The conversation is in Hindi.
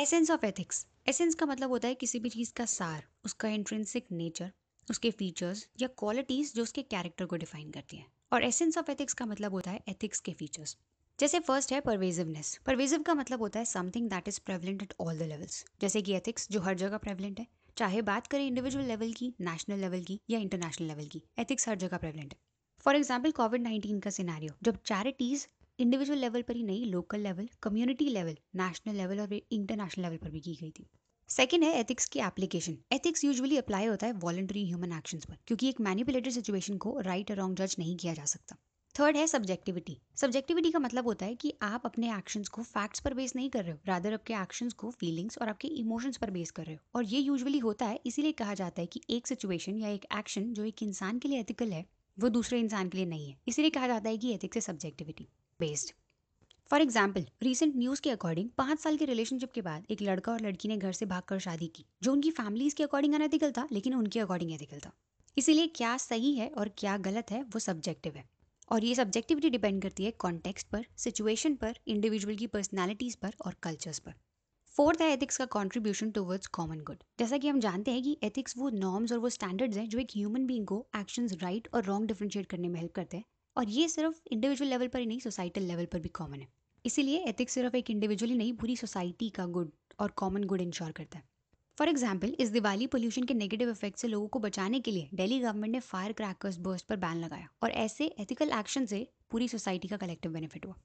एसेंस ऑफ एथिक्स एसेंस का मतलब होता है किसी भी चीज़ का सार उसका इंट्रेंसिक नेचर उसके फीचर्स या क्वालिटीज़ जो उसके कैरेक्टर को डिफाइन करती है और एसेंस ऑफ एथिक्स का मतलब होता है एथिक्स के फीचर्स जैसे फर्स्ट है परवेजिवनेस परवेजिव का मतलब होता है something that is prevalent at all the levels जैसे कि एथिक्स जो हर जगह प्रेवलेंट है चाहे बात करें इंडिविजुअल लेवल की नेशनल लेवल की या इंटरनेशनल लेवल की एथिक्स हर जगह प्रेवलेंट है फॉर एग्जाम्पल कोविड नाइन्टीन का सिनारियो जब चैरिटीज़ इंडिविजुअल लेवल पर ही नहीं local level community level national level और इंटरनेशनल लेवल पर भी की गई थी सेकेंड है एथिक्स की एप्लीकेशन एथिक्स यूजुअली अप्लाई होता है वॉलेंट्री ह्यूमन एक्शंस पर क्योंकि एक मैनिपुलेटेड सिचुएशन को राइट और रॉन्ग जज नहीं किया जा सकता थर्ड है सब्जेक्टिविटी सब्जेक्टिविटी का मतलब होता है कि आप अपने एक्शंस को फैक्ट्स पर बेस नहीं कर रहे हो रादर आपके एक्शंस को फीलिंग्स और आपके इमोशंस पर बेस कर रहे हो और ये यूजुअली होता है इसीलिए कहा जाता है कि एक सिचुएशन या एक एक्शन जो एक इंसान के लिए एथिकल है वो दूसरे इंसान के लिए नहीं है इसीलिए कहा जाता है कि ethics is subjectivity based for example recent news के अकॉर्डिंग पांच साल के रिलेशनशिप के बाद एक लड़का और लड़की ने घर से भागकर शादी की जो उनकी फैमिलीज के अकॉर्डिंग अनएथिकल था लेकिन उनके अकॉर्डिंग एथिकल था इसीलिए क्या सही है और क्या गलत है वो सब्जेक्टिव है और ये सब्जेक्टिविटी डिपेंड करती है कॉन्टेक्स्ट पर सिचुएशन पर इंडिविजुअल की पर्सनैलिटीज़ पर और कल्चर्स पर फोर्थ है एथिक्स का कॉन्ट्रीब्यूशन टुवर्ड्स कॉमन गुड जैसा कि हम जानते हैं कि एथिक्स वो नॉर्म्स और वो स्टैंडर्ड्स हैं जो एक ह्यूमन बींग को एक्शन राइट और रॉन्ग डिफ्रेंशिएट करने में हेल्प करते हैं और ये सिर्फ इंडिविजुअल लेवल पर ही नहीं सोसाइटल लेवल पर भी कॉमन है इसीलिए एथिक्स सिर्फ एक इंडिविजुअली नहीं पूरी सोसाइटी का गुड और कॉमन गुड इंश्योर करता है फॉर एग्जाम्पल इस दिवाली पोल्यूशन के नेगेटिव इफेक्ट से लोगों को बचाने के लिए डेली गवर्नमेंट ने फायर क्रैकर्स बर्स्ट पर बैन लगाया और ऐसे एथिकल एक्शन से पूरी सोसाइटी का कलेक्टिव बेनिफिट हुआ